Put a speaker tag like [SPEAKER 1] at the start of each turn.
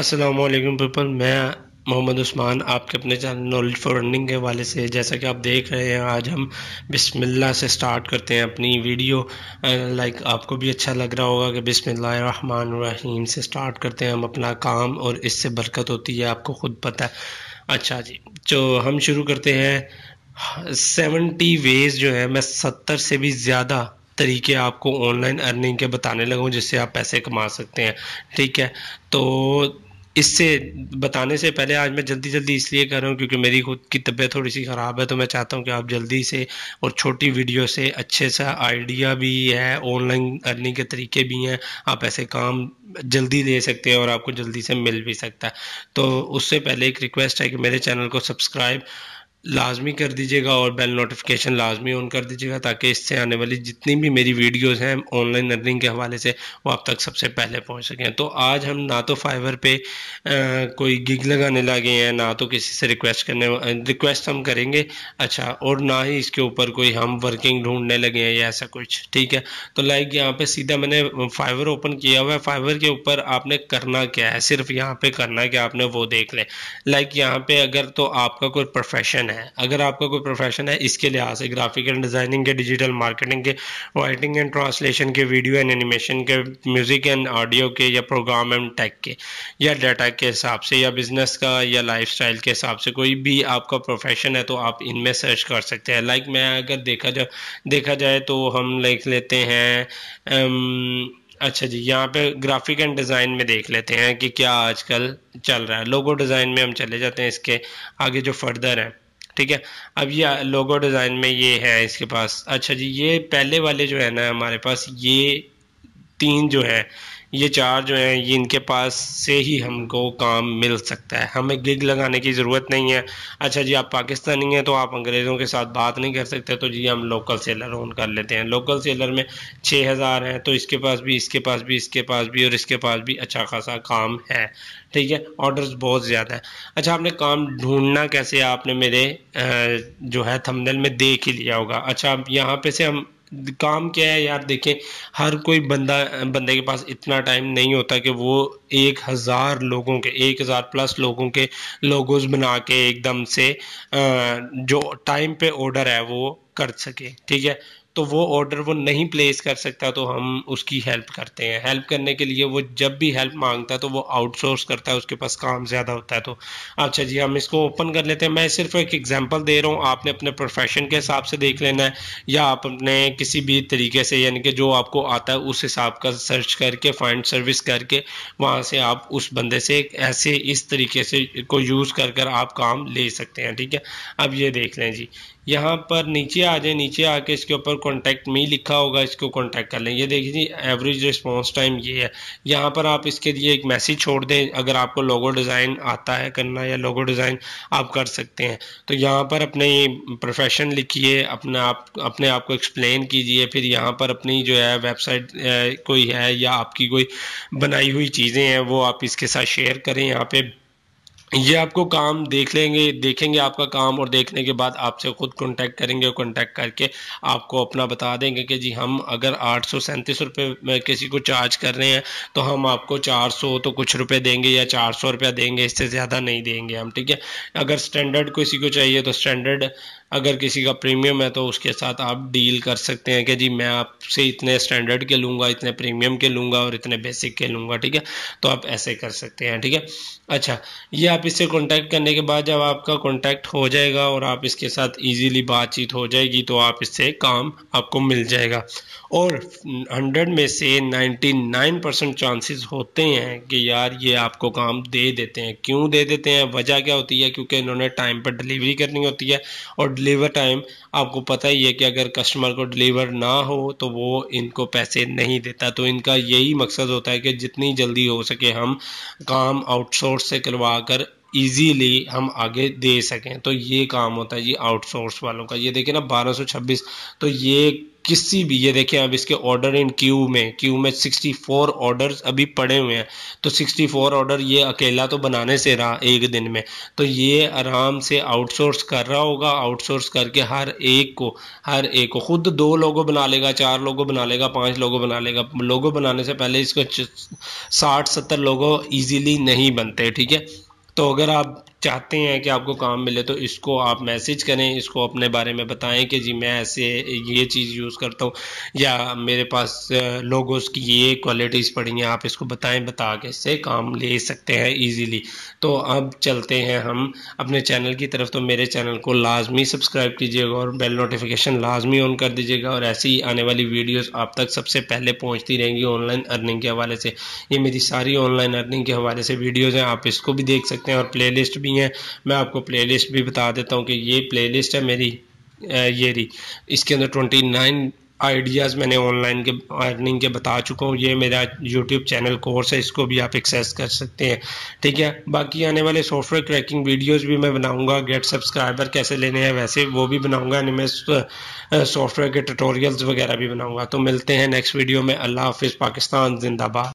[SPEAKER 1] Aslam people मैं मोहम्मद उस्मान आपके अपने चैनल नॉलेज फॉर रनिंग के हवाले से जैसा कि आप देख रहे हैं आज हम बिस्मिल्लाह से स्टार्ट करते हैं अपनी वीडियो लाइक आपको भी अच्छा लग रहा होगा कि बिस्मिल्लाहिर्रहमानिर्रहीम से स्टार्ट करते हैं हम अपना काम और इससे बरकत होती है आपको खुद पता है अच्छा जी तो हम शुरू करते हैं सेवेंटी वेज़ जो है मैं सत्तर से भी ज़्यादा तरीके आपको ऑनलाइन अर्निंग के बताने लगूँ जिससे आप पैसे कमा सकते हैं ठीक है तो इससे बताने से पहले आज मैं जल्दी जल्दी इसलिए कर रहा हूँ क्योंकि मेरी खुद की तबीयत थोड़ी सी ख़राब है तो मैं चाहता हूँ कि आप जल्दी से और छोटी वीडियो से अच्छे सा आइडिया भी है ऑनलाइन अर्निंग के तरीके भी हैं आप ऐसे काम जल्दी ले सकते हैं और आपको जल्दी से मिल भी सकता है तो उससे पहले एक रिक्वेस्ट है कि मेरे चैनल को सब्सक्राइब लाजमी कर दीजिएगा और बेल नोटिफिकेशन लाजमी ऑन कर दीजिएगा ताकि इससे आने वाली जितनी भी मेरी वीडियोस हैं ऑनलाइन अर्निंग के हवाले से वो आप तक सबसे पहले पहुंच सकें तो आज हम ना तो फाइवर पे आ, कोई गिग लगाने लगे हैं ना तो किसी से रिक्वेस्ट करने रिक्वेस्ट हम करेंगे अच्छा और ना ही इसके ऊपर कोई हम वर्किंग ढूंढने लगे हैं या ऐसा कुछ ठीक है तो लाइक यहाँ पर सीधा मैंने फाइवर ओपन किया हुआ है फाइवर के ऊपर आपने करना क्या है सिर्फ यहाँ पर करना क्या आपने वो देख लें लाइक यहाँ पर अगर तो आपका कोई प्रोफेशन प्रोफेशन है अगर आपका कोई प्रोफेशन है इसके लिहाज से ग्राफिकल डिज़ाइनिंग के डिजिटल मार्केटिंग के राइटिंग एंड ट्रांसलेशन के वीडियो एंड एनिमेशन के म्यूज़िक एंड ऑडियो के या प्रोग्राम एंड टेक के या डाटा के हिसाब से या बिज़नेस का या लाइफ के हिसाब से कोई भी आपका प्रोफेशन है तो आप इनमें सर्च कर सकते हैं लाइक मैं अगर देखा जा देखा जाए तो हम लिख लेते हैं अम, अच्छा जी यहाँ पे ग्राफिक एंड डिज़ाइन में देख लेते हैं कि क्या आजकल चल रहा है लोगो डिज़ाइन में हम चले जाते हैं इसके आगे जो फर्दर है ठीक है अब ये लोगो डिज़ाइन में ये है इसके पास अच्छा जी ये पहले वाले जो है ना हमारे पास ये तीन जो है ये चार जो हैं ये इनके पास से ही हमको काम मिल सकता है हमें गिग लगाने की ज़रूरत नहीं है अच्छा जी आप पाकिस्तानी हैं तो आप अंग्रेज़ों के साथ बात नहीं कर सकते तो जी हम लोकल सेलर ऑन कर लेते हैं लोकल सेलर में छः हज़ार हैं तो इसके पास भी इसके पास भी इसके पास भी और इसके पास भी अच्छा खासा काम है ठीक है ऑर्डर्स बहुत ज़्यादा है अच्छा आपने काम ढूंढना कैसे आपने मेरे जो है थमदल में देख ही लिया होगा अच्छा अब यहाँ पे से हम काम क्या है यार देखें हर कोई बंदा बंदे के पास इतना टाइम नहीं होता कि वो एक हज़ार लोगों के एक हज़ार प्लस लोगों के लोगोज बना के एकदम से जो टाइम पे ऑर्डर है वो कर सके ठीक है तो वो ऑर्डर वो नहीं प्लेस कर सकता तो हम उसकी हेल्प करते हैं हेल्प करने के लिए वो जब भी हेल्प मांगता है तो वो आउटसोर्स करता है उसके पास काम ज़्यादा होता है तो अच्छा जी हम इसको ओपन कर लेते हैं मैं सिर्फ एक एग्जाम्पल दे रहा हूँ आपने अपने प्रोफेशन के हिसाब से देख लेना है या आप अपने किसी भी तरीके से यानी कि जो आपको आता है उस हिसाब का सर्च करके फाइंड सर्विस करके वहाँ से आप उस बंदे से ऐसे इस तरीके से को यूज़ कर कर आप काम ले सकते हैं ठीक है अब ये देख लें जी यहाँ पर नीचे आ जाए नीचे आके इसके ऊपर कॉन्टैक्ट मी लिखा होगा इसको कॉन्टैक्ट कर लें ये देखिए जी एवरेज रिस्पॉन्स टाइम ये है यहाँ पर आप इसके लिए एक मैसेज छोड़ दें अगर आपको लोगो डिज़ाइन आता है करना या लोगो डिज़ाइन आप कर सकते हैं तो यहाँ पर अपने प्रोफेशन लिखिए अपना आप अपने आप को एक्सप्लेन कीजिए फिर यहाँ पर अपनी जो है वेबसाइट कोई है या आपकी कोई बनाई हुई चीज़ें हैं वो आप इसके साथ शेयर करें यहाँ पर ये आपको काम देख लेंगे देखेंगे आपका काम और देखने के बाद आपसे ख़ुद कांटेक्ट करेंगे और कॉन्टैक्ट करके आपको अपना बता देंगे कि जी हम अगर आठ सौ सैंतीस रुपये किसी को चार्ज कर रहे हैं तो हम आपको चार सौ तो कुछ रुपए देंगे या चार सौ रुपया देंगे इससे ज़्यादा नहीं देंगे हम ठीक है अगर स्टैंडर्ड किसी को चाहिए तो स्टैंडर्ड अगर किसी का प्रीमियम है तो उसके साथ आप डील कर सकते हैं कि जी मैं आपसे इतने स्टैंडर्ड के लूँगा इतने प्रीमियम के लूँगा और इतने बेसिक के लूँगा ठीक है तो आप ऐसे कर सकते हैं ठीक है अच्छा ये आप इससे कॉन्टैक्ट करने के बाद जब आपका कॉन्टैक्ट हो जाएगा और आप इसके साथ ईजीली बातचीत हो जाएगी तो आप इससे काम आपको मिल जाएगा और हंड्रेड में से नाइन्टी नाइन परसेंट चांसेस होते हैं कि यार ये आपको काम दे देते हैं क्यों दे देते हैं वजह क्या होती है क्योंकि इन्होंने टाइम पर डिलीवरी करनी होती है और डिलीवर टाइम आपको पता ही है कि अगर कस्टमर को डिलीवर ना हो तो वो इनको पैसे नहीं देता तो इनका यही मकसद होता है कि जितनी जल्दी हो सके हम काम आउटसोर्स से करवा कर ईजीली हम आगे दे सकें तो ये काम होता है जी आउटसोर्स वालों का ये देखिए ना 1226 तो ये किसी भी ये देखें अब इसके ऑर्डर इन क्यू में क्यू में 64 ऑर्डर्स अभी पड़े हुए हैं तो 64 ऑर्डर ये अकेला तो बनाने से रहा एक दिन में तो ये आराम से आउटसोर्स कर रहा होगा आउटसोर्स करके हर एक को हर एक को खुद दो लोगों बना लेगा चार लोगों बना लेगा पांच लोगों बना लेगा लोगों बनाने से पहले इसको साठ सत्तर लोगों ईजीली नहीं बनते ठीक है तो अगर आप चाहते हैं कि आपको काम मिले तो इसको आप मैसेज करें इसको अपने बारे में बताएं कि जी मैं ऐसे ये चीज़ यूज़ करता हूँ या मेरे पास लोगों की ये क्वालिटीज़ पड़ी हैं आप इसको बताएं बता के इससे काम ले सकते हैं इजीली तो अब चलते हैं हम अपने चैनल की तरफ तो मेरे चैनल को लाजमी सब्सक्राइब कीजिएगा और बेल नोटिफिकेशन लाजमी ऑन कर दीजिएगा और ऐसी ही आने वाली वीडियोज़ आप तक सबसे पहले पहुँचती रहेंगी ऑनलाइन अर्निंग के हवाले से ये मेरी सारी ऑनलाइन अर्निंग के हवाले से वीडियोज़ हैं आप इसको भी देख सकते हैं और प्ले भी भी हैं मैं आपको प्लेलिस्ट भी बता देता हूँ कि ये प्लेलिस्ट है मेरी ये री इसके अंदर ट्वेंटी नाइन आइडियाज़ मैंने ऑनलाइन के अर्निंग के बता चुका हूँ ये मेरा यूट्यूब चैनल कोर्स है इसको भी आप एक्सेस कर सकते हैं ठीक है बाकी आने वाले सॉफ्टवेयर क्रैकिंग वीडियोज भी मैं बनाऊंगा गेट सब्सक्राइबर कैसे लेने हैं वैसे वो भी बनाऊंगा यानी मैं सॉफ्टवेयर के ट्यूटोरियल्स वगैरह भी बनाऊंगा तो मिलते हैं नेक्स्ट वीडियो में अल्लाह हाफिज़ पाकिस्तान जिंदाबाद